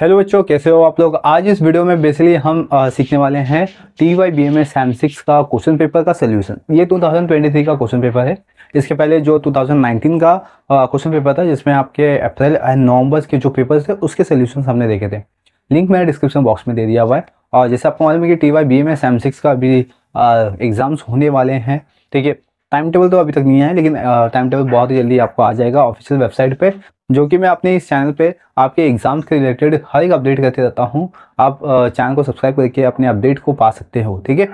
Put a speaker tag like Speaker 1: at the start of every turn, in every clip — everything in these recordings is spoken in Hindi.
Speaker 1: हेलो बच्चों कैसे हो आप लोग आज इस वीडियो में बेसिकली हम आ, सीखने वाले हैं T Y B M M six का क्वेश्चन पेपर का सोल्यूशन ये 2023 का क्वेश्चन पेपर है इसके पहले जो 2019 का क्वेश्चन पेपर था जिसमें आपके अप्रैल एंड नवंबर के जो पेपर्स थे उसके सोल्यूशन हमने देखे थे लिंक मैंने डिस्क्रिप्शन बॉक्स में दे दिया हुआ है और जैसे आपको मालूम है कि T Y B M S six का अभी एग्ज़ाम्स होने वाले हैं ठीक है टाइम टेबल तो अभी तक नहीं है लेकिन टाइम टेबल बहुत ही जल्दी आपको आ जाएगा ऑफिशियल वेबसाइट पे जो कि मैं अपने इस चैनल पे आपके एग्ज़ाम्स के रिलेटेड हर एक अपडेट करते रहता हूँ आप चैनल को सब्सक्राइब करके अपने अपडेट को पा सकते हो ठीक है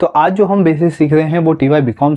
Speaker 1: तो आज जो हम बेसिक सीख रहे हैं वो T Y B com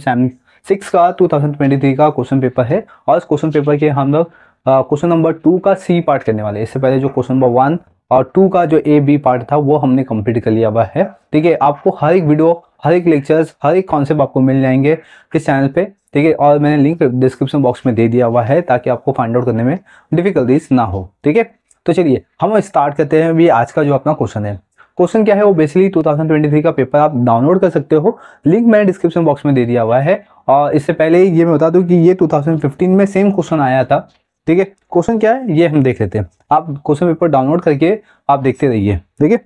Speaker 1: six का टू थाउजेंड ट्वेंटी थ्री का क्वेश्चन पेपर है और इस क्वेश्चन पेपर के हम लोग क्वेश्चन नंबर टू का सी पार्ट करने वाले इससे पहले जो क्वेश्चन नंबर वन और टू का जो ए बी पार्ट था वो हमने कंप्लीट कर लिया हुआ है ठीक है आपको हर एक वीडियो हर एक लेक्चर्स हर एक कॉन्सेप्ट आपको मिल जाएंगे इस चैनल पे ठीक है और मैंने लिंक डिस्क्रिप्शन बॉक्स में दे दिया हुआ है ताकि आपको फाइंड आउट करने में डिफिकल्टीज ना हो ठीक है तो चलिए हम स्टार्ट करते हैं अभी आज का जो अपना क्वेश्चन है क्वेश्चन क्या है वो बेसिकली 2023 का पेपर आप डाउनलोड कर सकते हो लिंक मैंने डिस्क्रिप्शन बॉक्स में दे दिया हुआ है और इससे पहले ये मैं बता दूँ कि ये टू में सेम क्वेश्चन आया था ठीक है क्वेश्चन क्या है ये हम देख लेते हैं आप क्वेश्चन पेपर डाउनलोड करके आप देखते रहिए ठीक है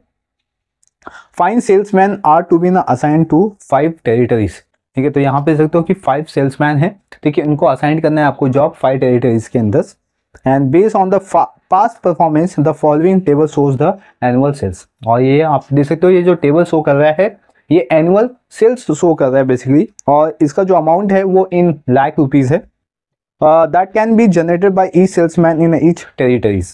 Speaker 1: fine salesman are to be ना असाइन टू फाइव टेरिटरीज ठीक है तो यहाँ पे देख सकते हो कि फाइव सेल्समैन है ठीक है इनको असाइन करना है आपको जॉब फाइव टेरिटरीज के अंदर and based on the past performance the following table shows the annual sales और ये आप देख सकते हो ये जो टेबल शो कर रहा है ये एनुअल सेल्स शो कर रहा है बेसिकली और इसका जो अमाउंट है वो इन लाख रुपीज़ है that can be generated by each salesman in each territories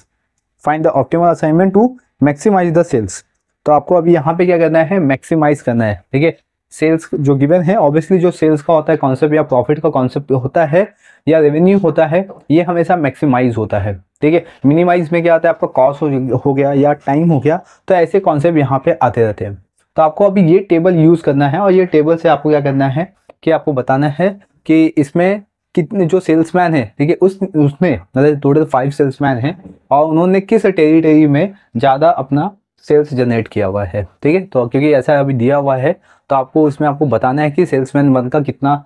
Speaker 1: find the optimal assignment to maximize the sales तो आपको अभी यहाँ पे क्या करना है मैक्सिमाइज करना है ठीक है सेल्स जो गिवन है ऑब्वियसली जो सेल्स का होता है कॉन्सेप्ट या प्रॉफिट का कॉन्सेप्ट होता है या रेवेन्यू होता है ये हमेशा मैक्सिमाइज होता है ठीक है मिनिमाइज में क्या आता है आपका कॉस्ट हो, हो गया या टाइम हो गया तो ऐसे कॉन्सेप्ट यहाँ पे आते रहते हैं तो आपको अभी ये टेबल यूज़ करना है और ये टेबल से आपको क्या करना है कि आपको बताना है कि इसमें कितने जो सेल्समैन है ठीक है उस उसने टोटल फाइव सेल्समैन है और उन्होंने किस टेरिटरी में ज़्यादा अपना सेल्स जनरेट किया हुआ है ठीक है तो क्योंकि ऐसा अभी दिया हुआ है तो आपको उसमें आपको बताना है कि सेल्समैन वन का कितना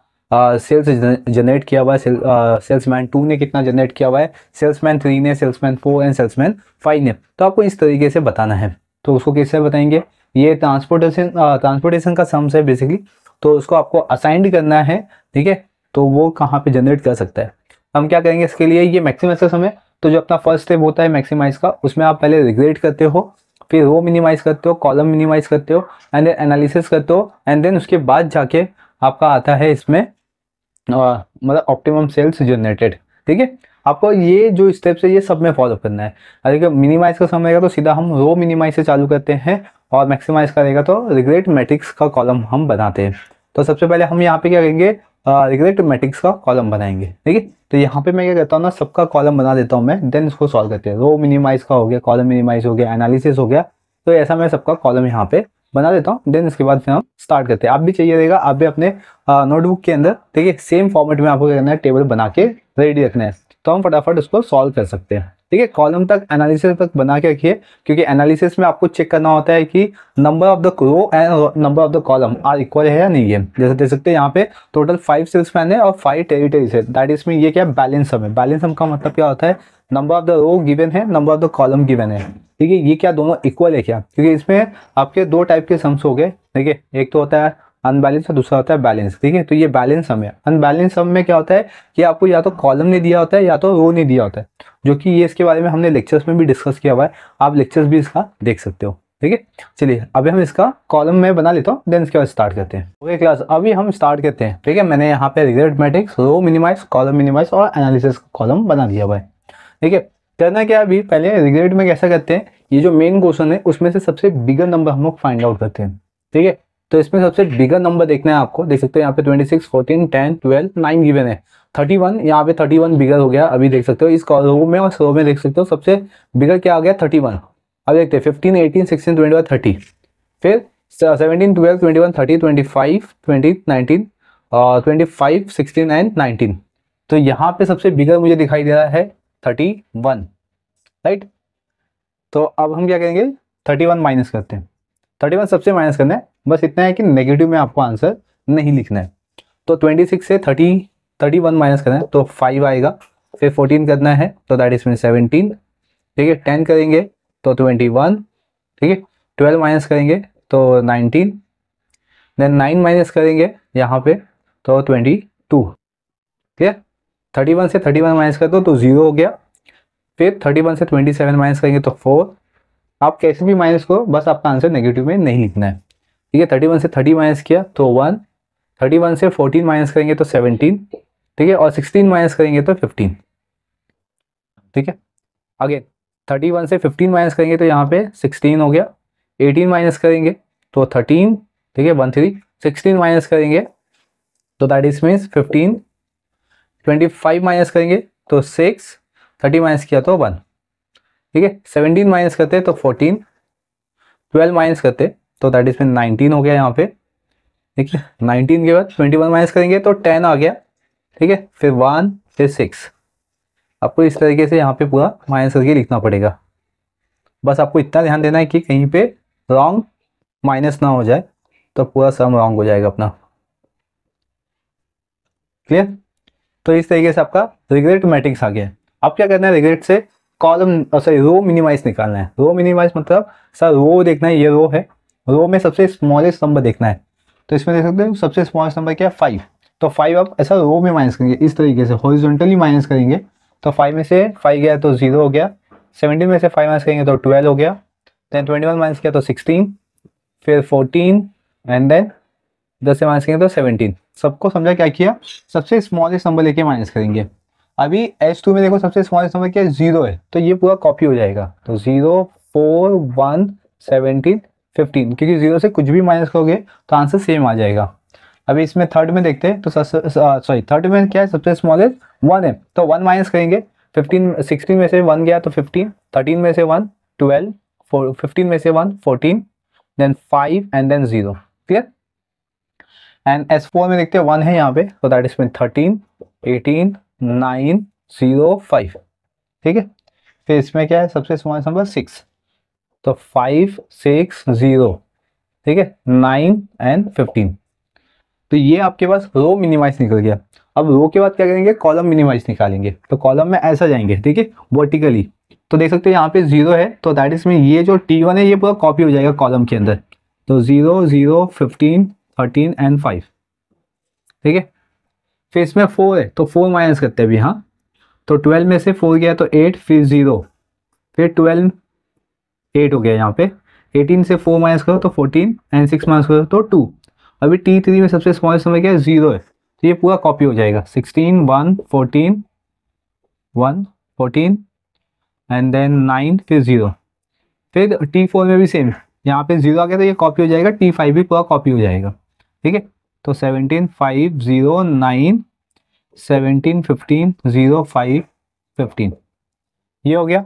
Speaker 1: सेल्स जनरेट किया हुआ है सेल्समैन टू ने कितना जनरेट किया हुआ है सेल्समैन थ्री ने salesman four and salesman five ने तो आपको इस तरीके से बताना है तो उसको किससे बताएंगे ये ट्रांसपोर्टेशन ट्रांसपोर्टेशन का सम्स है बेसिकली तो उसको आपको असाइंड करना है ठीक है तो वो कहाँ पे जनरेट कर सकता है हम क्या करेंगे इसके लिए ये मैक्सिमाइज का समय तो जो अपना फर्स्ट स्टेप होता है मैक्सिमाइज का उसमें आप पहले रिग्रेट करते हो फिर रो मिनिमाइज करते हो कॉलम मिनिमाइज करते हो एंड देन एनालिसिस करते हो एंड देन उसके बाद जाके आपका आता है इसमें मतलब ऑप्टिमम सेल्स जनरेटेड ठीक है आपको ये जो स्टेप्स है ये सब में फॉलो करना है क्या मिनिमाइज का समझेगा तो सीधा हम रो मिनिमाइज से चालू करते हैं और मैक्सिमाइज करेगा तो रिग्रेट मैट्रिक्स का कॉलम हम बनाते हैं तो सबसे पहले हम यहाँ पे क्या करेंगे रिग्रेट मैट्रिक्स का कॉलम बनाएंगे ठीक है तो यहाँ पे मैं क्या कहता हूँ ना सबका कॉलम बना देता हूँ मैं देन इसको सॉल्व करते हैं रो मिनिमाइज का हो गया कॉलम मिनिमाइज हो गया एनालिसिस हो गया तो ऐसा मैं सबका कॉलम यहाँ पे बना देता हूँ देन इसके बाद फिर हम स्टार्ट करते हैं आप भी चाहिए रहेगा आप भी अपने नोटबुक के अंदर ठीक है सेम फॉर्मेट में आपको क्या करना है टेबल बना के रेडी रखना है तो हम फटाफट उसको सॉल्व कर सकते हैं ठीक है कॉलम तक एनालिसिस तक बना के रखिए क्योंकि एनालिसिस में आपको चेक करना होता है कि number of the row and number of the column are equal है या नहीं है जैसे देख सकते हैं यहाँ पे टोटल फाइव सेल्स मैन है और फाइव टेरिटरीज है दैट इज में ये क्या बैलेंस है बैलेंस हम का मतलब क्या होता है number of the row given है number of the column given है ठीक है ये क्या दोनों इक्वल है क्या क्योंकि इसमें आपके दो टाइप के सम्स हो गए ठीक है एक तो होता है अनबैलेंस और दूसरा होता है बैलेंस ठीक है तो ये बैलेंस सम है अनबैलेंस सम में क्या होता है कि आपको या तो कॉलम नहीं दिया होता है या तो रो नहीं दिया होता है जो कि ये इसके बारे में हमने लेक्चर्स में भी डिस्कस किया हुआ है आप लेक्चर्स भी इसका देख सकते हो ठीक है चलिए अभी हम इसका कॉलम में बना लेता हूँ देन इसके बाद स्टार्ट करते हैं ओके क्लास अभी हम स्टार्ट करते हैं ठीक है मैंने यहाँ पे regret matrix row minimize column minimize और एनालिसिस कॉलम बना दिया हुआ है ठीक है करना क्या अभी पहले रिग्रेट में कैसा करते हैं ये जो मेन क्वेश्चन है उसमें से सबसे बिगर नंबर हम लोग फाइंड आउट करते हैं ठीक है तो इसमें सबसे बिगर नंबर देखना है आपको देख सकते हो यहाँ पे 26, 14, 10, 12, 9 गिवन है 31 यहाँ पे 31 बिगर हो गया अभी देख सकते हो इस रो में और सो में देख सकते हो सबसे बिगर क्या आ गया 31 अब देखते हैं 15, 18, 16, 21, 30 फिर 17, 12, 21, 30, 25, 20, 19, uh, 25, 16 एंड 19 तो यहाँ पे सबसे बिगर मुझे दिखाई दे रहा है 31 राइट तो अब हम क्या करेंगे 31 माइनस करते हैं 31 सबसे माइनस करना है बस इतना है कि नेगेटिव में आपको आंसर नहीं लिखना है तो ट्वेंटी सिक्स से थर्टी थर्टी वन माइनस करना है तो फाइव आएगा फिर फोर्टीन करना है तो दैट इज मीन सेवनटीन ठीक है टेन करेंगे तो ट्वेंटी वन ठीक है ट्वेल्व माइनस करेंगे तो नाइनटीन देन नाइन माइनस करेंगे यहाँ पे तो ट्वेंटी टू ठीक है थर्टी वन से थर्टी वन माइनस कर दो तो ज़ीरो हो गया फिर थर्टी वन से ट्वेंटी सेवन माइनस करेंगे तो फोर आप कैसे भी माइनस करो बस आपका आंसर नेगेटिव में नहीं लिखना है ठीक है थर्टी वन से थर्टी माइनस किया तो वन थर्टी वन से फोर्टीन माइनस करेंगे तो सेवनटीन ठीक है और सिक्सटीन माइनस करेंगे तो फिफ्टीन ठीक है अगेन थर्टी वन से फिफ्टीन माइनस करेंगे तो यहाँ पे सिक्सटीन हो गया एटीन माइनस करेंगे तो थर्टीन ठीक है वन थ्री सिक्सटीन माइनस करेंगे तो that is means fifteen twenty five minus करेंगे तो सिक्स थर्टी माइनस किया तो वन ठीक है सेवनटीन माइनस करते तो फोर्टीन ट्वेल्व माइनस करते तो दैट इज मीन नाइनटीन हो गया यहाँ पे ठीक है नाइनटीन के बाद ट्वेंटी वन माइनस करेंगे तो टेन आ गया ठीक है फिर वन फिर सिक्स आपको इस तरीके से यहाँ पे पूरा माइनस करके लिखना पड़ेगा बस आपको इतना ध्यान देना है कि कहीं पे रॉन्ग माइनस ना हो जाए तो पूरा सम रॉन्ग हो जाएगा अपना क्लियर तो इस तरीके से आपका रिग्रेट मैट्रिक्स आ गया आप क्या करना है रिग्रेट से कॉलम सॉरी रो मिनिमाइज निकालना है रो मिनिमाइज मतलब सर रो देखना है ये रो है रो में सबसे स्मॉलेस्ट नंबर देखना है तो इसमें देख सकते हो सबसे स्मॉलेस्ट नंबर क्या है फाइव तो फाइव आप ऐसा रो में माइनस करेंगे इस तरीके से हॉरिजॉन्टली माइनस करेंगे तो फाइव में से फाइव गया तो जीरो हो गया सेवनटीन में से फाइव माइनस करेंगे तो ट्वेल्व हो गया देन ट्वेंटी वन माइनस किया तो सिक्सटीन फिर फोर्टीन एंड देन दस से माइनस करेंगे तो सेवनटीन सबको समझा क्या किया सबसे स्मॉलेस्ट नंबर लेके माइनस करेंगे अभी एच टू में देखो सबसे स्मॉलेस्ट नंबर क्या है जीरो है तो ये पूरा कॉपी हो जाएगा तो zero four one seventeen fifteen क्योंकि जीरो से कुछ भी माइनस करोगे तो आंसर सेम आ जाएगा अभी इसमें थर्ड में देखते हैं तो सॉरी थर्ड uh, में क्या है सबसे स्मॉलेस्ट वन है तो वन माइनस करेंगे फिफ्टीन सिक्सटीन में से वन गया तो फिफ्टीन थर्टीन में से वन ट्वेल्व फोर फिफ्टीन में से one fourteen then five and then zero clear and S four में देखते हैं वन है यहाँ पे तो that is mean thirteen eighteen nine zero five ठीक है फिर इसमें क्या है सबसे स्मॉल नंबर सिक्स तो फाइव सिक्स ज़ीरो ठीक है नाइन एंड फिफ्टीन तो ये आपके पास रो मिनिमाइज निकल गया अब रो के बाद क्या करेंगे कॉलम मिनिमाइज निकालेंगे तो कॉलम में ऐसा जाएंगे ठीक है वर्टिकली तो देख सकते हो यहाँ पे जीरो है तो दैट इज में ये जो टी वन है ये पूरा कॉपी हो जाएगा कॉलम के अंदर तो zero zero fifteen thirteen and five ठीक है फिर इसमें फोर है तो फोर माइनस करते हैं अभी हाँ तो ट्वेल्व में से फोर गया तो एट फिर जीरो फिर ट्वेल्व एट हो गया यहाँ पे एटीन से फोर माइनस करो तो फोर्टीन एंड सिक्स माइनस करो तो टू अभी टी थ्री में सबसे स्मॉल नंबर क्या है जीरो है तो ये पूरा कॉपी हो जाएगा sixteen one fourteen one fourteen and then nine फिर ज़ीरो फिर टी फोर में भी सेम यहाँ पे ज़ीरो आ गया तो ये कॉपी हो जाएगा टी फाइव भी पूरा कॉपी हो जाएगा ठीक है तो seventeen five zero nine seventeen fifteen zero five fifteen ये हो गया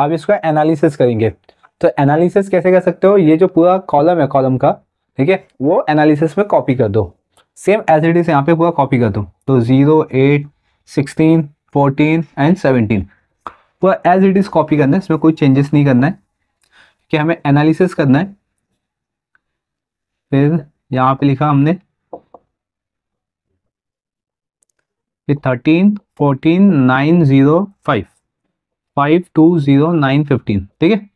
Speaker 1: अब इसका एनालिसिस करेंगे तो एनालिसिस कैसे कर सकते हो ये जो पूरा कॉलम है कॉलम का ठीक है वो एनालिसिस में कॉपी कर दो सेम एज इट इज यहाँ पे पूरा कॉपी कर दो तो zero eight sixteen fourteen and seventeen पूरा एज इट इज़ कॉपी करना है इसमें कोई चेंजेस नहीं करना है कि हमें एनालिसिस करना है फिर यहाँ पे लिखा हमने thirteen fourteen nine zero five five two zero nine fifteen ठीक है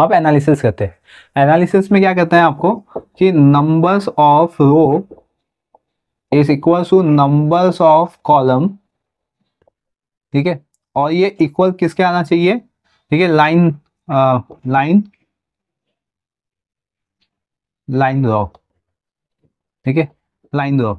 Speaker 1: अब एनालिसिस करते हैं एनालिसिस में क्या कहते हैं आपको कि numbers of row is equal to numbers of column ठीक है और ये इक्वल किसके आना चाहिए ठीक है लाइन लाइन लाइन रॉ ठीक है लाइन ड्रॉ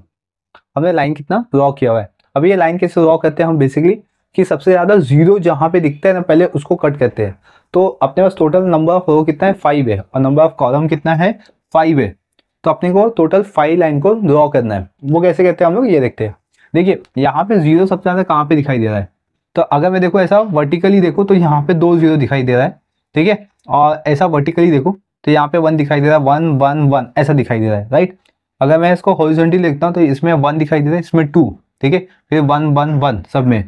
Speaker 1: हमने लाइन कितना रॉ किया हुआ है अब ये लाइन कैसे रॉ करते हैं हम बेसिकली कि सबसे ज्यादा जीरो जहां पे दिखता है ना पहले उसको कट करते हैं तो अपने पास टोटल नंबर ऑफ रो कितना है फाइव है और नंबर ऑफ कॉलम कितना है फाइव है तो अपने को टोटल फाइव लाइन को ड्रॉ करना है वो कैसे कहते हैं हम लोग ये देखते हैं देखिए यहाँ पे जीरो सबसे ज़्यादा कहाँ पे दिखाई दे रहा है तो अगर मैं देखो ऐसा वर्टिकली देखो तो यहाँ पे दो जीरो दिखाई दे रहा है ठीक है और ऐसा वर्टिकली देखो तो यहाँ पे वन दिखाई दे रहा है वन वन वन ऐसा दिखाई दे रहा है राइट अगर मैं इसको हॉरिजॉन्टली देखता हूँ तो इसमें वन दिखाई दे रहा है इसमें टू ठीक है फिर वन वन वन सब में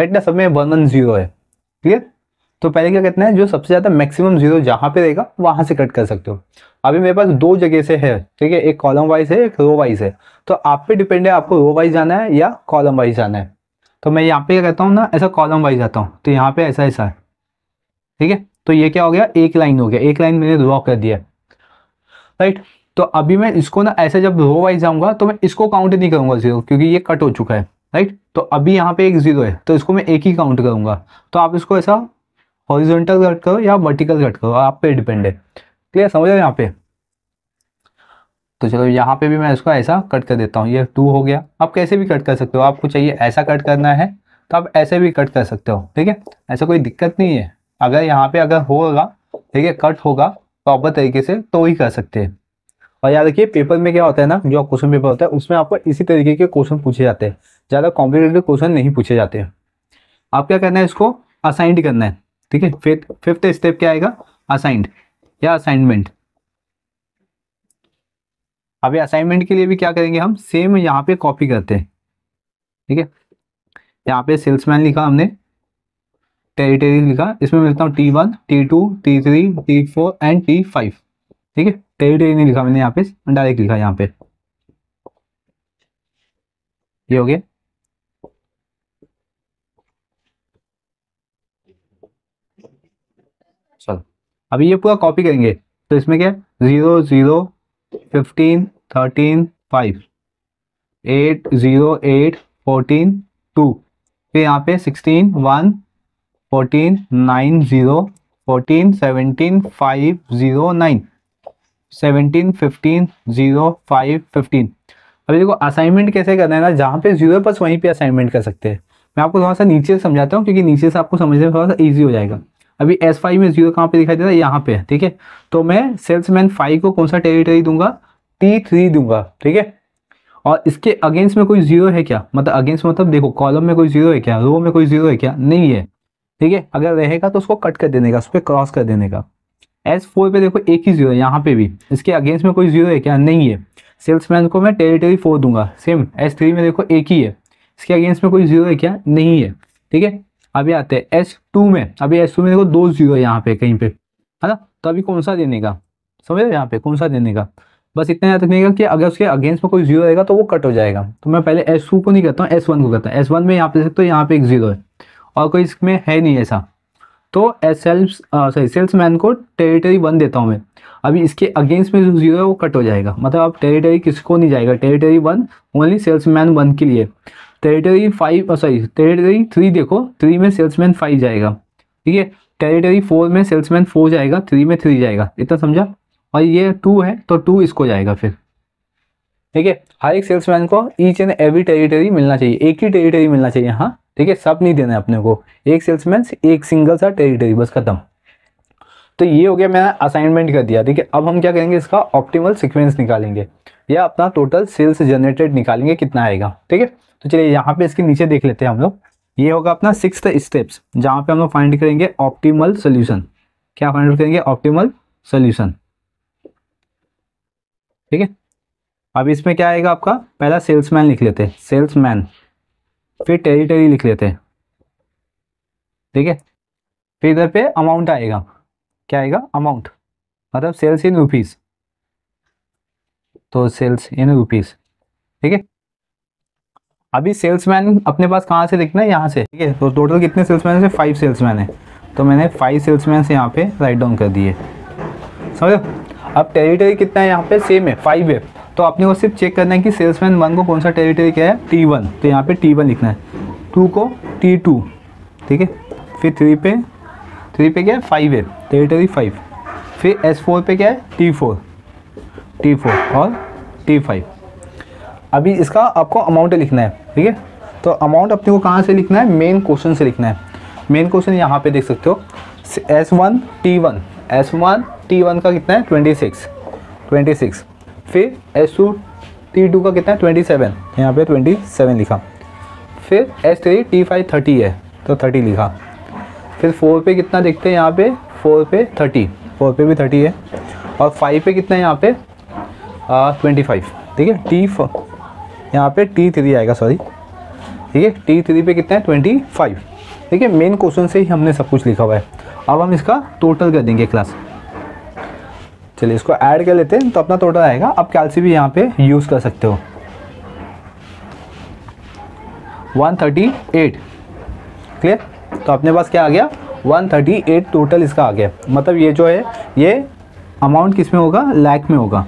Speaker 1: राइट ना सब में वन वन जीरो है क्लियर तो पहले क्या कहते हैं जो सबसे ज़्यादा मैक्सिमम जीरो जहां पे रहेगा वहां से कट कर सकते हो अभी मेरे पास दो जगह से है ठीक है एक कॉलम वाइज है एक रो वाइज है तो आप पे डिपेंड है आपको रो वाइज जाना है या कॉलम वाइज जाना है तो मैं यहाँ पे क्या कहता हूँ ना ऐसा कॉलम वाइज आता हूँ तो यहाँ पे ऐसा ऐसा है ठीक है तो ये क्या हो गया एक लाइन हो गया एक लाइन मैंने ड्रॉ कर दिया राइट तो अभी मैं इसको ना ऐसे जब रो वाइज जाऊंगा तो मैं इसको काउंट नहीं करूंगा जीरो क्योंकि ये कट हो चुका है राइट तो अभी यहाँ पे एक जीरो है तो इसको मैं एक ही काउंट करूंगा तो आप इसको ऐसा हॉरिजॉन्टल कट करो या वर्टिकल कट करो आप पे डिपेंड है क्लियर समझ रहे यहाँ पे तो चलो यहाँ पे भी मैं इसको ऐसा कट कर देता हूँ ये टू हो गया आप कैसे भी कट कर सकते हो आपको चाहिए ऐसा कट करना है तो आप ऐसे भी कट कर सकते हो ठीक है ऐसा कोई दिक्कत नहीं है अगर यहाँ पे अगर होगा ठीक है कट होगा तो प्रॉपर तरीके से तो ही कर सकते हैं और याद रखिए पेपर में क्या होता है ना जो क्वेश्चन पेपर होता है उसमें आपको इसी तरीके के क्वेश्चन पूछे जाते हैं ज़्यादा कॉम्प्लिकेटेड क्वेश्चन नहीं पूछे जाते आप क्या करना है इसको असाइंड करना है ठीक है फिफ्थ फिफ्थ स्टेप क्या आएगा असाइंड या असाइनमेंट अभी असाइनमेंट के लिए भी क्या करेंगे हम सेम यहाँ पे कॉपी करते हैं ठीक है यहाँ पे सेल्समैन लिखा हमने टेरिटरी लिखा इसमें मिलता हूँ T one T two T three T four and T five ठीक है टेरिटरी नहीं लिखा मैंने यहाँ पे डायरेक्ट लिखा यहाँ पे ये हो गया अभी ये पूरा कॉपी करेंगे तो इसमें क्या zero zero fifteen thirteen five eight zero eight fourteen two फिर यहाँ पे sixteen one fourteen nine zero fourteen seventeen five zero nine seventeen fifteen zero five fifteen अभी देखो असाइनमेंट कैसे करना है ना जहाँ पे ज़ीरो बस वहीं पे असाइनमेंट कर सकते हैं मैं आपको थोड़ा सा नीचे समझाता हूँ क्योंकि नीचे से आपको समझने में थोड़ा सा ईजी हो जाएगा अभी एस फाइव में जीरो कहाँ पे दिखाई दे रहा है यहाँ पे ठीक है तो मैं सेल्समैन फाइव को कौन सा टेरिटरी दूंगा टी थ्री दूंगा ठीक है और इसके अगेंस्ट में कोई जीरो है क्या मतलब अगेंस्ट मतलब देखो कॉलम में कोई जीरो है क्या रो में कोई जीरो है क्या नहीं है ठीक है अगर रहेगा तो उसको कट कर देने का उस पर क्रॉस कर देने का एस फोर पे देखो एक ही जीरो है यहाँ पे भी इसके अगेंस्ट में कोई जीरो है क्या नहीं है सेल्समैन को मैं टेरिटरी फोर दूंगा सेम एस थ्री में देखो एक ही है इसके अगेंस्ट में कोई जीरो है क्या नहीं है ठीक है अभी आते हैं एस टू में अभी एस टू में देखो दो जीरो यहाँ पे कहीं पे है ना तो अभी कौन सा देने का समझ रहे यहाँ पे कौन सा देने का बस इतना याद रखने का कि अगर उसके अगेंस्ट में कोई जीरो रहेगा तो वो कट हो जाएगा तो मैं पहले एस टू को नहीं करता हूँ एस वन को करता हूँ एस वन में यहाँ पे देखते सकते हो यहाँ पे एक जीरो है और कोई इसमें है नहीं ऐसा तो S sales sorry salesman को टेरिटरी वन देता हूँ मैं अभी इसके अगेंस्ट में जो जीरो है वो कट हो जाएगा मतलब अब टेरिटरी किसको नहीं जाएगा territory one only salesman one के लिए territory five sorry territory three देखो थ्री में सेल्समैन फाइव जाएगा ठीक है टेरिटरी फोर में सेल्समैन फोर जाएगा थ्री में थ्री जाएगा इतना समझा और ये टू है तो टू इसको जाएगा फिर ठीक है हर एक सेल्समैन को ईच एंड एवरी टेरिटरी मिलना चाहिए एक ही टेरिटरी मिलना चाहिए हाँ ठीक है सब नहीं देना है अपने को एक सेल्समैन एक सिंगल सा टेरिटरी बस खत्म तो ये हो गया मैंने असाइनमेंट कर दिया ठीक है अब हम क्या करेंगे इसका ऑप्टिमल सिक्वेंस निकालेंगे या अपना टोटल सेल्स जनरेटेड निकालेंगे कितना आएगा ठीक है तो चलिए यहाँ पे इसके नीचे देख लेते हैं हम लोग ये होगा अपना सिक्स स्टेप्स जहाँ पे हम लोग फाइंड करेंगे ऑप्टीमल सोल्यूशन क्या फाइंड करेंगे ऑप्टीमल सोल्यूशन ठीक है अब इसमें क्या आएगा आपका पहला सेल्समैन लिख लेते हैं सेल्समैन फिर टेरिटरी लिख लेते हैं ठीक है फिर इधर पे अमाउंट आएगा क्या आएगा अमाउंट मतलब सेल्स इन रुपीज़ तो सेल्स इन रुपीज़ ठीक है अभी सेल्समैन अपने पास कहाँ से दिखना है यहाँ से ठीक है तो टोटल कितने सेल्समैन से फाइव सेल्समैन है तो मैंने फाइव सेल्समैन से यहाँ पे राइट डाउन कर दिए समझो अब टेरिटरी कितना है यहाँ पे सेम है फाइव है तो आपने वो सिर्फ चेक करना है कि सेल्समैन वन को कौन सा टेरिटरी क्या है टी वन तो यहाँ पे टी वन लिखना है टू को टी टू ठीक है फिर थ्री पे थ्री पे क्या है फाइव है टेरिटरी फाइव फिर एस फोर पे क्या है टी फोर टी फोर और टी फाइव अभी इसका आपको अमाउंट लिखना है ठीक है तो अमाउंट अपने को कहाँ से लिखना है मेन क्वेश्चन से लिखना है मेन क्वेश्चन यहाँ पे देख सकते हो S one T one S one T one का कितना है ट्वेंटी सिक्स ट्वेंटी सिक्स फिर एस टू टी टू का कितना है ट्वेंटी सेवन यहाँ पे ट्वेंटी सेवन लिखा फिर S three T five thirty है तो थर्टी लिखा फिर फोर पे कितना देखते हैं यहाँ पे फोर पे थर्टी फोर पे भी थर्टी है और फाइव पे कितना है यहाँ पे ट्वेंटी फाइव ठीक है टी यहाँ पे टी थ्री आएगा सॉरी ठीक है टी थ्री पे कितना है ट्वेंटी फाइव ठीक है मेन क्वेश्चन से ही हमने सब कुछ लिखा हुआ है अब हम इसका टोटल कर देंगे क्लास चलिए इसको ऐड कर लेते हैं तो अपना टोटल आएगा आप कैलसी भी यहाँ पे यूज़ कर सकते हो 138 क्लियर तो अपने पास क्या आ गया 138 टोटल इसका आ गया मतलब ये जो है ये अमाउंट किस में होगा लैक में होगा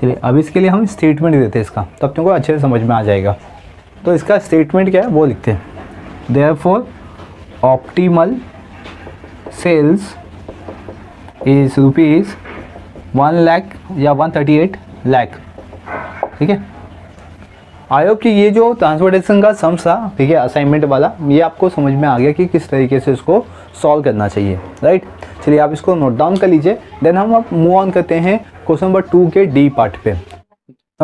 Speaker 1: चलिए अब इसके लिए हम स्टेटमेंट देते हैं इसका तो अपने तुमको अच्छे से समझ में आ जाएगा तो इसका स्टेटमेंट क्या है वो लिखते हैं therefore optimal sales is rupees one lakh या वन थर्टी एट लैख ठीक है आयोग की ये जो ट्रांसपोर्टेशन का सम्स था ठीक है असाइनमेंट वाला ये आपको समझ में आ गया कि किस तरीके से इसको सॉल्व करना चाहिए राइट चलिए आप इसको नोट डाउन कर लीजिए देन हम अब मूव ऑन करते हैं क्वेश्चन नंबर टू के डी पार्ट पे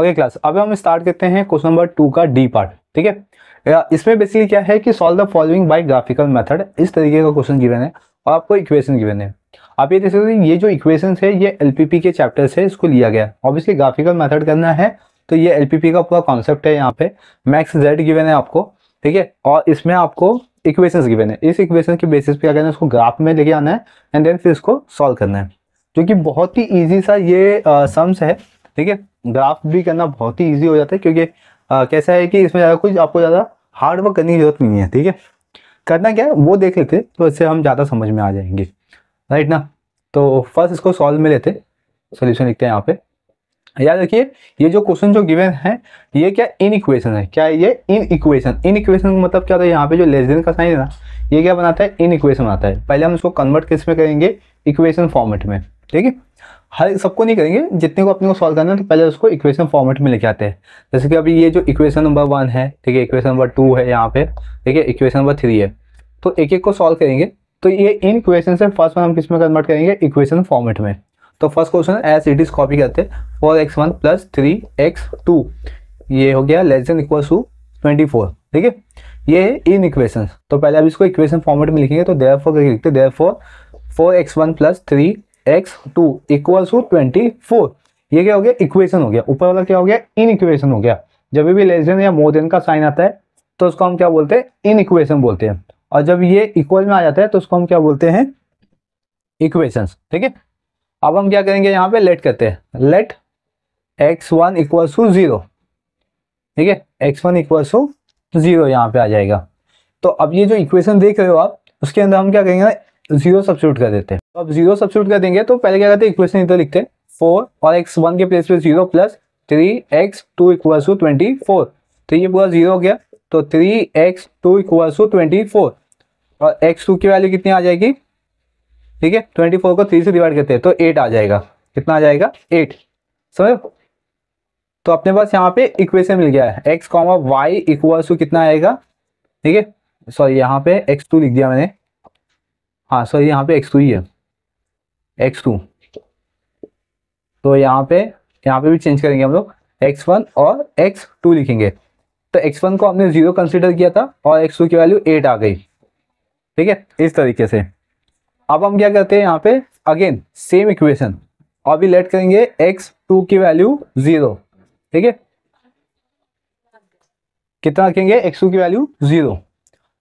Speaker 1: ओके क्लास अब हम स्टार्ट करते हैं क्वेश्चन नंबर टू का डी पार्ट ठीक है इसमें बेसिकली क्या है कि solve the following by graphical method इस तरीके का क्वेश्चन गिवन है और आपको इक्वेशन गिवन है आप ये देख सकते हैं ये जो इक्वेशन है ये पी के चैप्टर से इसको लिया गया है ऑब्वियसली ग्राफिकल मेथड करना है तो ये पी का पूरा कॉन्सेप्ट है यहाँ पे मैक्स जेड गिवन है आपको ठीक है और इसमें आपको इक्वेशंस गिवन है इस इक्वेशन के बेसिस पे क्या करना है उसको ग्राफ में लेके आना है एंड देन फिर इसको सॉल्व करना है जो कि बहुत ही ईजी सा ये सम्स है ठीक है ग्राफ भी करना बहुत ही ईजी हो जाता है क्योंकि आ, कैसा है कि इसमें ज़्यादा कुछ आपको ज़्यादा हार्ड वर्क करने की जरूरत नहीं है ठीक है करना क्या है वो देख लेते तो इससे हम ज़्यादा समझ में आ जाएंगे राइट ना तो फर्स्ट इसको सॉल्व में लेते सोल्यूशन लिखते हैं यहाँ पे याद रखिए ये जो क्वेश्चन जो गिवन है ये क्या इन इक्वेशन है क्या है ये इन इक्वेशन इन इक्वेशन मतलब क्या होता है यहाँ पे जो लेस देन का साइन है ना ये क्या बनाता है इन इक्वेशन बनाता है पहले हम इसको कन्वर्ट किस में करेंगे इक्वेशन फॉर्मेट में ठीक है हर सबको नहीं करेंगे जितने को अपने को सॉल्व करना है तो पहले उसको इक्वेशन फॉर्मेट में लेके आते हैं जैसे कि अभी ये जो इक्वेशन नंबर वन है ठीक है इक्वेशन नंबर टू है यहाँ पे ठीक है इक्वेशन नंबर थ्री है तो एक एक को सॉल्व करेंगे तो ये इन इक्वेशन से फर्स्ट वन हम किस में कन्वर्ट करेंगे इक्वेशन फॉर्मेट में तो first question as it is copy करते हैं four X one plus three X two ये हो गया less than equal to twenty four ठीक है ये है इन इक्वेशन तो पहले अब इसको इक्वेशन फॉर्मेट में लिखेंगे तो देयर फोर लिखते therefore four X one plus three X two equal to twenty four ये क्या हो गया इक्वेशन हो गया ऊपर वाला क्या हो गया इन इक्वेशन हो गया जब भी लेस देन या मोर देन का साइन आता है तो उसको हम क्या बोलते हैं इन इक्वेशन बोलते हैं और जब ये इक्वल में आ जाता है तो उसको हम क्या बोलते हैं इक्वेशन ठीक है अब हम क्या करेंगे यहाँ पे लेट करते हैं let X one equal to zero ठीक है X one equal to zero यहाँ पे आ जाएगा तो अब ये जो इक्वेशन देख रहे हो आप उसके अंदर हम क्या करेंगे जीरो सब्सिट्यूट कर देते हैं तो अब जीरो सब्सिट्यूट कर देंगे तो पहले क्या करते हैं इक्वेशन इधर लिखते हैं फोर और एक्स वन के प्लेस पे zero plus three X two equal to twenty four तो ये पूरा जीरो हो गया तो three X two equal to twenty four और एक्स टू की वैल्यू कितनी आ जाएगी ठीक है ट्वेंटी फोर को थ्री से डिवाइड करते हैं तो एट आ जाएगा कितना आ जाएगा एट समझ तो अपने पास यहाँ पे इक्वेशन मिल गया है X comma Y equal to कितना आएगा ठीक है सॉरी यहाँ पे एक्स टू लिख दिया मैंने हाँ सॉरी यहाँ पे एक्स टू ही है एक्स टू तो यहाँ पे यहाँ पे भी चेंज करेंगे हम लोग एक्स वन और एक्स टू लिखेंगे तो एक्स वन को हमने जीरो कंसिडर किया था और एक्स टू की वैल्यू एट आ गई ठीक है इस तरीके से अब हम क्या करते हैं यहाँ पे अगेन सेम इक्वेशन और भी लेट करेंगे एक्स टू की वैल्यू जीरो ठीक है कितना रखेंगे एक्स टू की वैल्यू जीरो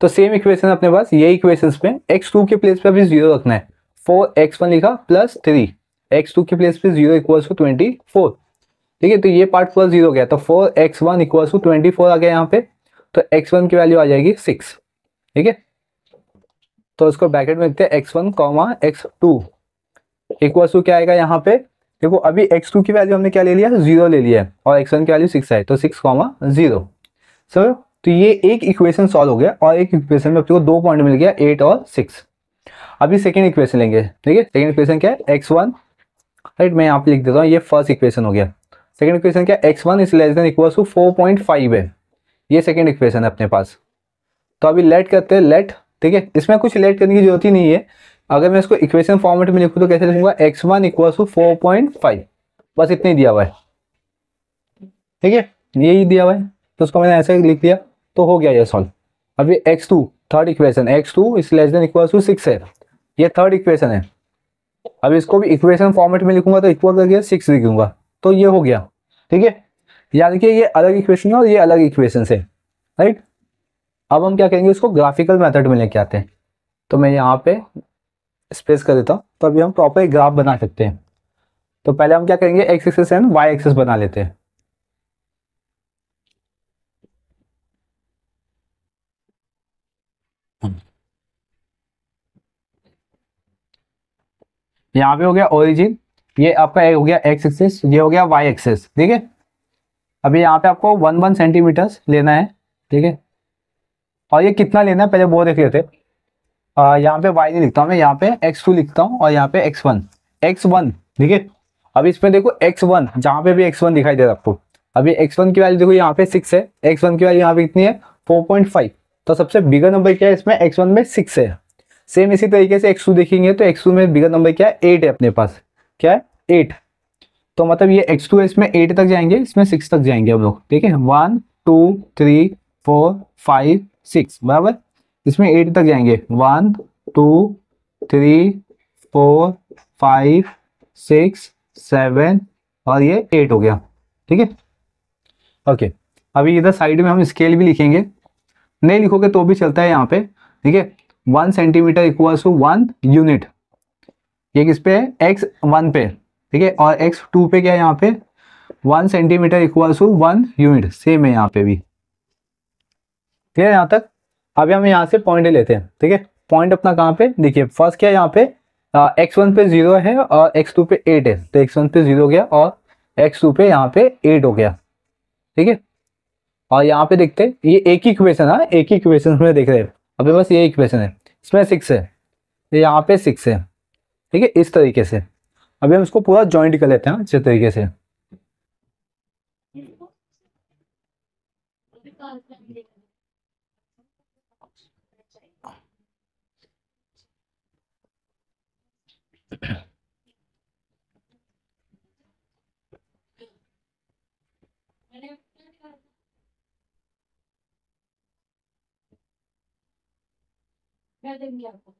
Speaker 1: तो सेम इक्वेशन अपने पास यही इक्वेशन पे एक्स टू के प्लेस पे अभी जीरो रखना है फोर एक्स वन लिखा प्लस थ्री एक्स टू की प्लेस पे zero equals to twenty four ठीक है तो ये पार्ट प्लस जीरो गया तो four X one equals to twenty four आ गया यहाँ पे तो एक्स वन की वैल्यू आ जाएगी सिक्स ठीक है तो इसको ब्रैकेट में लिखते हैं X one comma X two equals to क्या आएगा यहाँ पे देखो अभी एक्स टू की वैल्यू हमने क्या ले लिया जीरो ले लिया और एक्स वन की वैल्यू सिक्स है तो सिक्स कॉमा जीरो सर तो ये एक इक्वेशन सॉल्व हो गया और एक इक्वेशन में अपने को दो पॉइंट मिल गया एट और सिक्स अभी सेकेंड इक्वेशन लेंगे ठीक है सेकेंड इक्वेशन क्या है एक्स वन राइट मैं यहाँ पे लिख देता हूँ ये फर्स्ट इक्वेशन हो गया सेकेंड इक्वेशन क्या X one is less than equal to four point five है ये सेकेंड इक्वेशन है अपने पास तो अभी लेट करते हैं लेट ठीक है इसमें कुछ लेट करने की जरूरत ही नहीं है अगर मैं इसको इक्वेशन फॉर्मेट में लिखूँ तो कैसे लिखूंगा X one equal to four point five बस इतना ही दिया हुआ है ठीक है यही दिया हुआ है तो उसको मैंने ऐसे लिख दिया तो हो गया ये सॉल्व अभी X two third equation X two is less than equal to six है ये थर्ड इक्वेशन है अब इसको भी इक्वेशन फॉर्मेट में लिखूंगा तो इक्वल करके सिक्स लिखूंगा तो ये हो गया ठीक है यानी कि ये अलग इक्वेशन है और ये अलग इक्वेशन है राइट अब हम क्या कहेंगे इसको ग्राफिकल मेथड में लेके आते हैं तो मैं यहाँ पे स्पेस कर देता हूँ तो अभी हम प्रॉपर ग्राफ बना सकते हैं तो पहले हम क्या करेंगे X axis and Y axis बना लेते हैं यहाँ पे हो गया ओरिजिन ये आपका हो गया एक्स एक्सेस ये हो गया वाई एक्सेस ठीक है अभी यहाँ पे आपको वन वन सेंटीमीटर लेना है ठीक है और ये कितना लेना है पहले वो देख लेते यहाँ पे वाई नहीं लिखता हूँ मैं यहाँ पे एक्स टू लिखता हूँ और यहाँ पे एक्स वन एक्स वन ठीक है अब इसमें देखो एक्स वन जहाँ पे भी एक्स वन दिखाई दे रहा है आपको अभी एक्स वन की वैल्यू देखो यहाँ पे सिक्स है एक्स वन की वैल्यू यहाँ पे कितनी है फोर पॉइंट फाइव तो सबसे बिगर नंबर क्या है इसमें एक्स वन में सिक्स है सेम इसी तरीके से एक्सू देखेंगे तो एक्सू में बिगर नंबर क्या है एट है अपने पास क्या है एट तो मतलब ये एक्स टू है इसमें एट तक जाएंगे इसमें सिक्स तक जाएंगे हम लोग ठीक है one two three four five six बराबर इसमें एट तक जाएंगे one two three four five six seven और ये एट हो गया ठीक है ओके अभी इधर साइड में हम स्केल भी लिखेंगे नहीं लिखोगे तो भी चलता है यहाँ पे ठीक है one centimetre equal to one unit ये किस पे है एक्स वन पे ठीक है और एक्स टू पे क्या है यहाँ पे one centimetre equal to one unit same है यहाँ पे भी ठीक है यहाँ तक अभी हम यहाँ से पॉइंट लेते हैं ठीक है पॉइंट अपना कहाँ पे देखिए फर्स्ट क्या है यहाँ पे एक्स वन पे जीरो है और एक्स टू पे एट है तो एक्स वन पे जीरो हो गया और एक्स टू पे यहाँ पे एट हो गया ठीक है और यहाँ पे देखते हैं ये एक ही इक्वेशन है एक ही इक्वेशन में देख रहे हैं अभी बस ये इक्वेशन है इसमें सिक्स है ये यहाँ पे सिक्स है ठीक है इस तरीके से अभी हम इसको पूरा ज्वाइंट कर लेते हैं अच्छे तरीके से Yeah. मैं देंगी आपको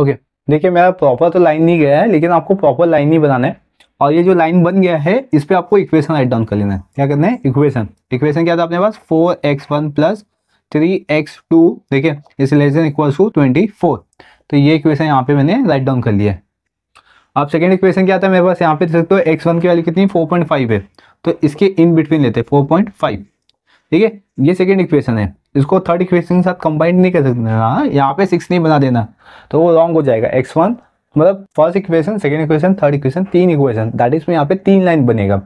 Speaker 1: ओके okay. देखिए मेरा प्रॉपर तो लाइन नहीं गया है लेकिन आपको प्रॉपर लाइन ही बनाना है और ये जो लाइन बन गया है इस पर आपको इक्वेशन राइट डाउन कर लेना है क्या करना है इक्वेशन इक्वेशन क्या था अपने पास four X one plus three X two देखिए इस less equal to twenty four तो ये इक्वेशन यहाँ पे मैंने राइट डाउन कर लिया है अब सेकेंड इक्वेशन क्या आता है मेरे पास यहाँ पे देख सकते हो एक्स वन की वैल्यू कितनी फोर पॉइंट फाइव है तो इसके इन बिटवीन लेते हैं फोर पॉइंट फाइव ठीक है ये सेकेंड इक्वेशन है इसको थर्ड इक्वेशन के साथ कंबाइंड नहीं कर सकते हाँ यहाँ पे सिक्स नहीं बना देना तो वो रॉन्ग हो जाएगा एक्स वन मतलब first equation second equation third equation तीन इक्वेशन दैट इज में यहाँ पे तीन लाइन बनेगा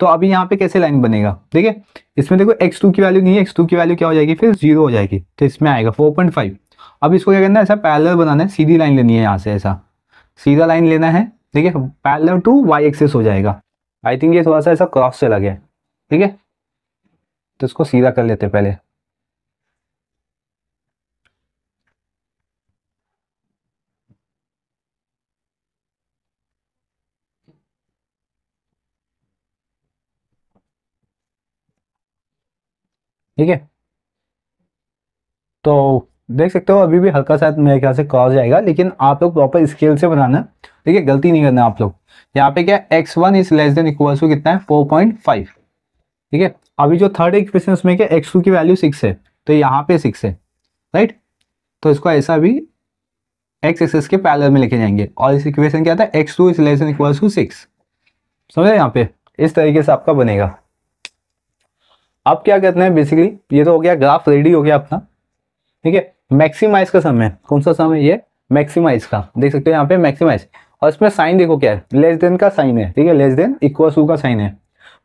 Speaker 1: तो अभी यहाँ पे कैसे लाइन बनेगा ठीक है इसमें देखो एक्स टू की वैल्यू नहीं है एक्स टू की वैल्यू क्या हो जाएगी फिर जीरो हो जाएगी तो इसमें आएगा फोर पॉइंट फाइव अब इसको क्या करना है ऐसा पैरेलल बनाना है सीधी लाइन लेनी है यहाँ से ऐसा सीधा लाइन लेना है ठीक है पैरल टू वाई एक्सेस हो जाएगा आई थिंक ये थोड़ा सा ऐसा क्रॉस से लगे ठीक है तो इसको सीधा कर लेते पहले ठीक है तो देख सकते हो अभी भी हल्का सा मेरे ख्याल से क्रॉस जाएगा लेकिन आप लोग प्रॉपर स्केल से बनाना ठीक है गलती नहीं करना आप लोग यहाँ पे क्या X one is less than equal to कितना है फोर पॉइंट फाइव ठीक है अभी जो थर्ड इक्वेशन उसमें क्या एक्स टू की वैल्यू सिक्स है तो यहाँ पे सिक्स है राइट तो इसको ऐसा भी एक्स एक्सेस के पैरल में लेके जाएंगे और इस इक्वेशन क्या था X two is less than equal to six समझे यहाँ पे इस तरीके से आपका बनेगा अब क्या करना है बेसिकली ये तो हो गया ग्राफ रेडी हो गया अपना ठीक है मैक्सिमाइज का समय कौन सा समय ये मैक्सिमाइज का देख सकते हो यहाँ पे मैक्सिमाइज और इसमें साइन देखो क्या है लेस देन का साइन है ठीक है लेस देन इक्वल टू का साइन है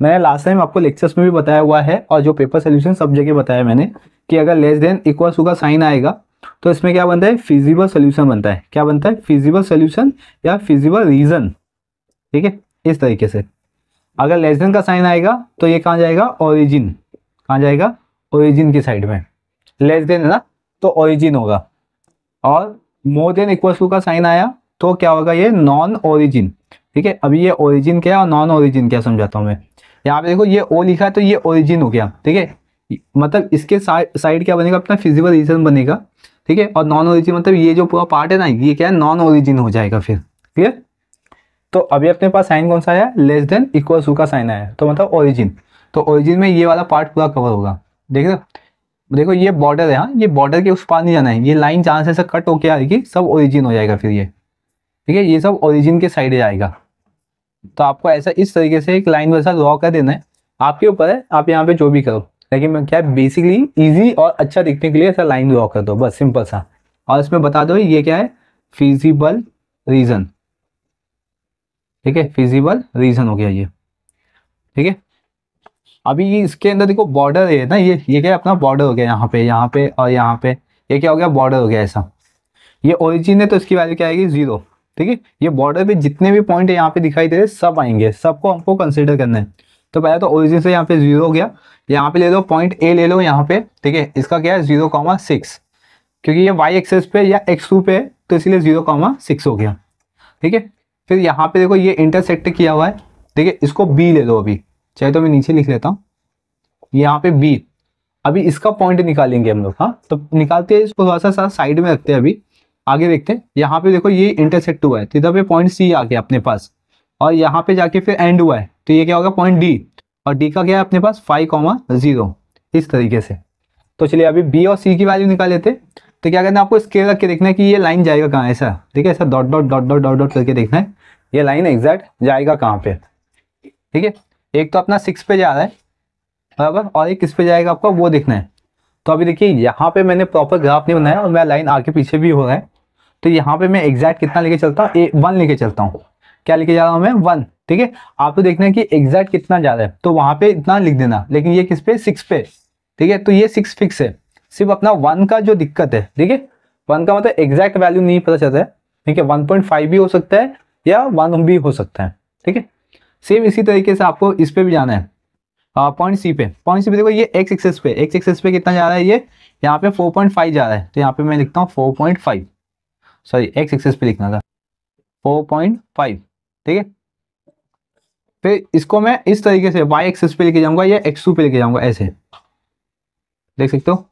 Speaker 1: मैंने लास्ट टाइम आपको लेक्चर्स में भी बताया हुआ है और जो पेपर सोल्यूशन सब जगह बताया मैंने कि अगर लेस देन इक्वल टू का साइन आएगा तो इसमें क्या बनता है फिजिबल सोल्यूशन बनता है क्या बनता है फिजिबल सोल्यूशन या फिजिबल रीजन ठीक है इस तरीके से अगर लेस देन का साइन आएगा तो ये कहाँ जाएगा ओरिजिन कहाँ जाएगा ओरिजिन की साइड में लेस देन है ना तो ओरिजिन होगा और मोर देन इक्वल टू का साइन आया तो क्या होगा ये नॉन ओरिजिन ठीक है अभी ये ओरिजिन क्या और नॉन ओरिजिन क्या समझाता हूँ मैं यहाँ पे देखो ये ओ लिखा है तो ये ओरिजिन हो गया ठीक है मतलब इसके साइड क्या बनेगा अपना फिजिबल रीजन बनेगा ठीक है और नॉन ओरिजिन मतलब ये जो पूरा पार्ट है ना ये क्या है नॉन ओरिजिन हो जाएगा फिर क्लियर तो अभी अपने पास साइन कौन सा आया लेस देन इक्वल टू का साइन आया तो मतलब ओरिजिन तो ओरिजिन में ये वाला पार्ट पूरा कवर होगा देख रहे देखो ये बॉर्डर है हाँ ये बॉर्डर के उस पार नहीं जाना है ये लाइन जहाँ से कट होके आएगी सब ओरिजिन हो जाएगा फिर ये ठीक है ये सब ओरिजिन के साइड जाएगा तो आपको ऐसा इस तरीके से एक लाइन वैसा ड्रॉ कर देना है आपके ऊपर है आप यहाँ पे जो भी करो लेकिन मैं क्या बेसिकली इजी और अच्छा दिखने के लिए ऐसा लाइन ड्रॉ कर दो बस सिंपल सा और इसमें बता दो ये क्या है फिजिबल रीजन ठीक है फिजिबल रीजन हो गया ये ठीक है अभी इसके अंदर देखो बॉर्डर है ना ये ये क्या अपना बॉर्डर हो गया यहाँ पे यहाँ पे और यहाँ पे ये क्या हो गया बॉर्डर हो गया ऐसा ये ओरिजिन है तो इसकी वैल्यू क्या आएगी जीरो ठीक है ये बॉर्डर पे जितने भी पॉइंट यहाँ पे दिखाई दे रहे सब आएंगे सबको हमको कंसिडर करना है तो पहले तो ओरिजिन से यहाँ पे जीरो हो गया यहाँ पे ले लो पॉइंट ए ले लो यहाँ पे ठीक है इसका क्या है जीरो कॉमा सिक्स क्योंकि ये वाई एक्सेस पे या एक्स टू पे है तो इसीलिए जीरो कॉमा सिक्स हो गया ठीक है फिर यहाँ पे देखो ये इंटरसेक्ट किया हुआ है ठीक है इसको बी ले लो अभी चाहे तो मैं नीचे लिख लेता हूँ यहाँ पे बी अभी इसका पॉइंट निकालेंगे हम लोग हाँ तो निकालते हैं इसको थोड़ा सा साइड में रखते हैं अभी आगे देखते हैं यहाँ पे देखो ये इंटरसेक्ट हुआ है तो इधर पे पॉइंट सी आ गया अपने पास और यहाँ पे जाके फिर एंड हुआ है तो ये क्या होगा पॉइंट डी और डी का क्या है अपने पास फाइव कॉमा जीरो इस तरीके से तो चलिए अभी बी और सी की वैल्यू निकाल लेते तो क्या करना है आपको स्केल रख के देखना है कि ये लाइन जाएगा कहाँ ऐसा ठीक है ऐसा dot dot dot dot dot dot करके देखना है ये लाइन एग्जैक्ट जाएगा कहाँ पे ठीक है एक तो अपना सिक्स पे जा रहा है बराबर और एक किस पे जाएगा आपका वो देखना है तो अभी देखिए यहाँ पे मैंने प्रॉपर ग्राफ नहीं बनाया और मेरा लाइन आगे पीछे भी हो रहा है तो यहाँ पे मैं एग्जैक्ट कितना लेके चलता हूँ वन लेके चलता हूँ क्या लेके जा रहा हूँ मैं वन ठीक है आप तो देखना है कि एग्जैक्ट कितना जा रहा है तो वहाँ पे इतना लिख देना लेकिन ये किस पे सिक्स पे ठीक है तो ये सिक्स फिक्स है सिर्फ अपना वन का जो दिक्कत है ठीक है वन का मतलब एग्जैक्ट वैल्यू नहीं पता चलता है ठीक है वन पॉइंट फाइव भी हो सकता है या वन भी हो सकता है ठीक है सेम इसी तरीके से आपको इस पे भी जाना है पॉइंट सी पे पॉइंट सी पे देखो ये एक्स एक्सेस पे एक्स एक्सेस पे कितना जा रहा है ये यहाँ पे 4.5 जा रहा है तो यहाँ पे मैं लिखता हूँ 4.5 सॉरी एक्स एक्सेस पे लिखना था 4.5 ठीक है फिर इसको मैं इस तरीके से वाई एक्सेस पे लेके जाऊंगा या एक्स पे लेके जाऊंगा ऐसे देख सकते हो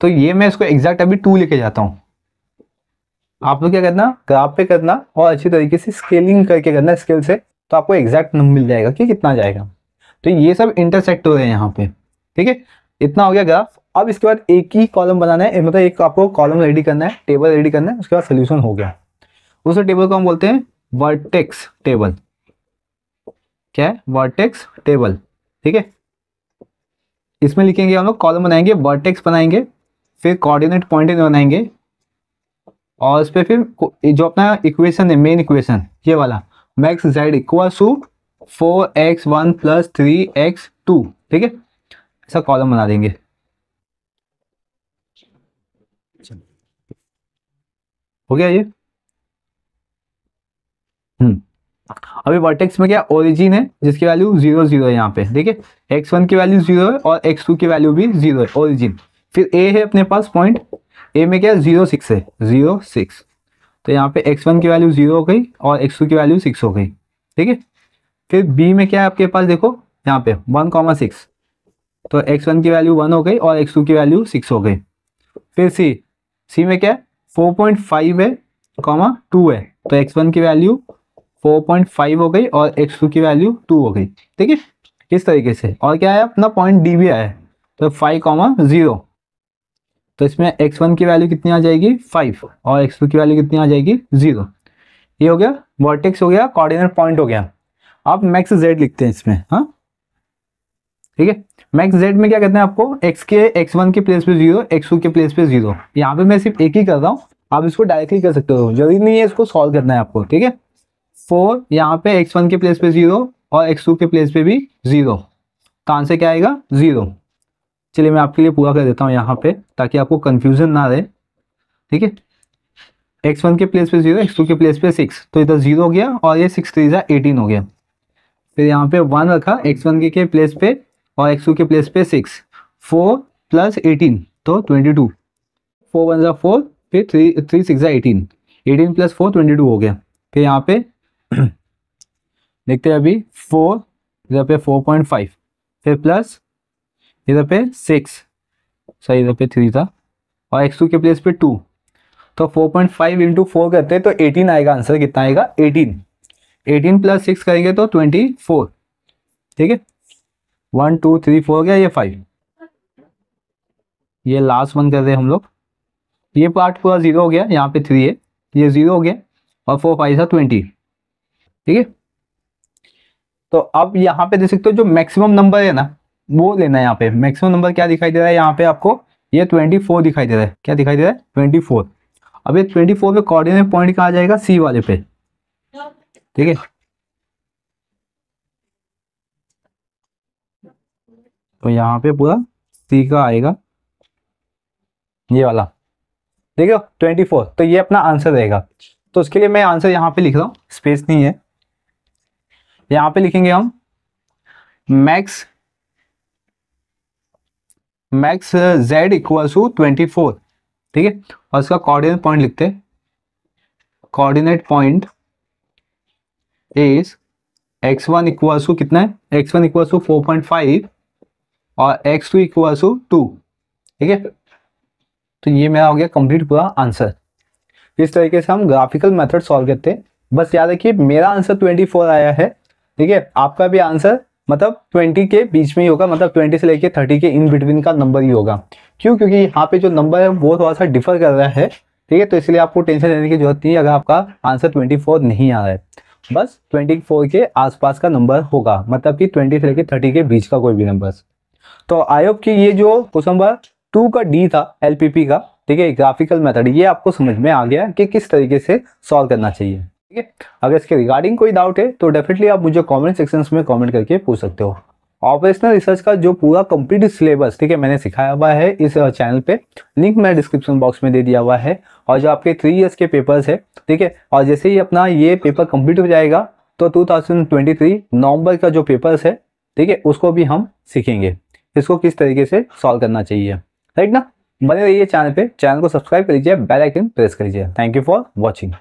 Speaker 1: तो ये मैं इसको एग्जैक्ट अभी टू लेके जाता हूँ आप लोग क्या करना ग्राफ पे करना और अच्छी तरीके से स्केलिंग करके करना स्केल से तो आपको एग्जैक्ट नंबर मिल जाएगा कि कितना जाएगा तो ये सब इंटरसेक्ट हो रहे हैं यहाँ पे ठीक है इतना हो गया ग्राफ अब इसके बाद एक ही कॉलम बनाना है मतलब एक आपको कॉलम रेडी करना है टेबल रेडी करना है उसके बाद सोल्यूशन हो गया उस टेबल को हम बोलते हैं वर्टेक्स टेबल क्या है वर्टेक्स टेबल ठीक है इसमें लिखेंगे हम लोग कॉलम बनाएंगे वर्टेक्स बनाएंगे फिर कोऑर्डिनेट पॉइंट बनाएंगे और उस पर फिर जो अपना इक्वेशन है मेन इक्वेशन ये वाला max Z equal to four X one plus three X two ठीक है ऐसा कॉलम बना देंगे हो गया ये हम्म अभी वर्टेक्स में क्या ओरिजिन है जिसकी वैल्यू जीरो जीरो है यहाँ पे ठीक है एक्स वन की वैल्यू जीरो है और एक्स टू की वैल्यू भी जीरो है ओरिजिन फिर ए है अपने पास पॉइंट ए में क्या जीरो सिक्स है जीरो सिक्स तो यहाँ पे एक्स वन की वैल्यू जीरो हो गई और एक्स टू की वैल्यू सिक्स हो गई ठीक है फिर बी में क्या है आपके पास देखो यहाँ पे वन कॉमा सिक्स तो एक्स वन की वैल्यू वन हो गई और एक्स टू की वैल्यू सिक्स हो गई फिर सी सी में क्या है फोर पॉइंट फाइव है कॉमा टू है तो एक्स वन की वैल्यू फोर पॉइंट फाइव हो गई और एक्स टू की वैल्यू टू हो गई ठीक है इस तरीके से और क्या है अपना पॉइंट डी भी आया है तो फाइव कॉमा जीरो तो इसमें एक्स वन की वैल्यू कितनी आ जाएगी फाइव और एक्स टू की वैल्यू कितनी आ जाएगी जीरो ये हो गया वर्टेक्स हो गया कोऑर्डिनेट पॉइंट हो गया आप मैक्स जेड लिखते हैं इसमें हाँ ठीक है मैक्स जेड में क्या कहते हैं आपको एक्स के एक्स वन के प्लेस पे जीरो एक्स टू के प्लेस पे जीरो यहाँ पे मैं सिर्फ एक ही कर रहा हूँ आप इसको डायरेक्टली कर सकते हो जरूरी नहीं है इसको सॉल्व करना है आपको ठीक है फोर यहाँ पे एक्स वन के प्लेस पे जीरो और एक्स टू के प्लेस पे भी जीरो तो आंसर क्या आएगा जीरो चलिए मैं आपके लिए पूरा कर देता हूँ यहाँ पे ताकि आपको कन्फ्यूजन ना रहे ठीक है एक्स वन के प्लेस पे जीरो एक्स टू के प्लेस पे सिक्स तो इधर जीरो हो गया और ये सिक्स थ्री जहाँ एटीन हो गया फिर यहाँ पे वन रखा एक्स वन के, प्लेस पे और एक्स टू के प्लेस पे सिक्स फोर प्लस एटीन तो ट्वेंटी टू फोर वन ज़ा फोर फिर three three six eighteen eighteen plus four twenty two हो गया फिर यहाँ पे देखते हैं अभी फोर इधर पे फोर पॉइंट फाइव फिर प्लस इधर पे सिक्स सॉरी इधर पे थ्री था और एक्स टू के प्लेस पे टू तो four point five into four करते हैं तो एटीन आएगा आंसर कितना आएगा एटीन एटीन प्लस सिक्स करेंगे तो ट्वेंटी फोर ठीक है वन टू थ्री फोर गया ये फाइव ये लास्ट वन कर रहे हैं हम लोग ये पार्ट पूरा जीरो हो गया यहाँ पे थ्री है ये जीरो हो गया और फोर फाइव था ट्वेंटी ठीक है तो अब यहाँ पे देख सकते हो जो मैक्सिमम नंबर है ना वो लेना है यहाँ पे मैक्सिमम नंबर क्या दिखाई दे रहा है यहाँ पे आपको ये ट्वेंटी फोर दिखाई दे रहा है क्या दिखाई दे रहा है ट्वेंटी फोर अब ये ट्वेंटी फोर पे कॉर्डिनेट पॉइंट कहा जाएगा सी वाले पे ठीक है तो यहाँ पे पूरा सी का आएगा ये वाला ठीक है ट्वेंटी फोर तो ये अपना आंसर रहेगा तो उसके लिए मैं आंसर यहाँ पे लिख रहा हूँ स्पेस नहीं है यहाँ पे लिखेंगे हम max max Z equal to twenty four ठीक है और इसका कोऑर्डिनेट पॉइंट लिखते हैं coordinate point is X one equal to कितना है X one equal to four point five और X two equal to two ठीक है तो ये मेरा हो गया कंप्लीट पूरा आंसर इस तरीके से हम ग्राफिकल मेथड सॉल्व करते हैं बस याद रखिए मेरा आंसर 24 आया है ठीक है आपका भी आंसर मतलब 20 के बीच में ही होगा मतलब 20 से लेके 30 के इन बिटवीन का नंबर ही होगा क्यों क्योंकि यहाँ पे जो नंबर है वो थोड़ा सा डिफर कर रहा है ठीक है तो इसलिए आपको टेंशन लेने की जरूरत नहीं है अगर आपका आंसर 24 नहीं आ रहा है बस 24 के आसपास का नंबर होगा मतलब कि 20 से लेकर 30 के बीच का कोई भी नंबर तो आयोग की ये जो क्वेश्चन नंबर टू का डी था एल का ठीक है ग्राफिकल मेथड ये आपको समझ में आ गया कि किस तरीके से सॉल्व करना चाहिए ठीक है अगर इसके रिगार्डिंग कोई डाउट है तो डेफिनेटली आप मुझे कॉमेंट सेक्शन में कॉमेंट करके पूछ सकते हो ऑपरेशनल रिसर्च का जो पूरा कंप्लीट सिलेबस ठीक है मैंने सिखाया हुआ है इस चैनल पे लिंक मैंने डिस्क्रिप्शन बॉक्स में दे दिया हुआ है और जो आपके थ्री इयर्स के पेपर्स है ठीक है और जैसे ही अपना ये पेपर कंप्लीट हो जाएगा तो 2023 नवंबर का जो पेपर्स है ठीक है उसको भी हम सीखेंगे इसको किस तरीके से सॉल्व करना चाहिए राइट ना बने रहिए चैनल पे चैनल को सब्सक्राइब कर लीजिए बेलाइकन प्रेस कर लीजिए थैंक यू फॉर वॉचिंग